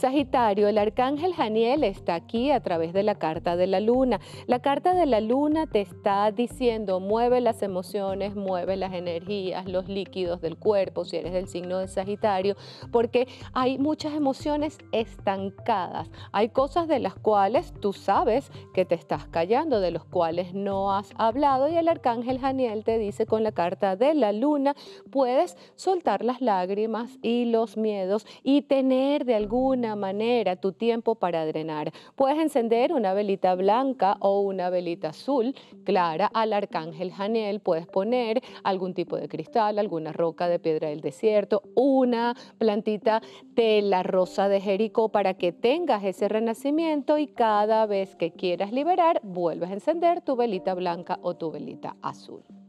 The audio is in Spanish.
Sagitario, el arcángel Janiel está aquí a través de la carta de la luna. La carta de la luna te está diciendo, mueve las emociones, mueve las energías, los líquidos del cuerpo, si eres del signo de Sagitario, porque hay muchas emociones estancadas. Hay cosas de las cuales tú sabes que te estás callando, de los cuales no has hablado y el arcángel Janiel te dice con la carta de la luna, puedes soltar las lágrimas y los miedos y tener de alguna manera tu tiempo para drenar. Puedes encender una velita blanca o una velita azul clara al arcángel janiel Puedes poner algún tipo de cristal, alguna roca de piedra del desierto, una plantita de la rosa de Jericó para que tengas ese renacimiento y cada vez que quieras liberar, vuelves a encender tu velita blanca o tu velita azul.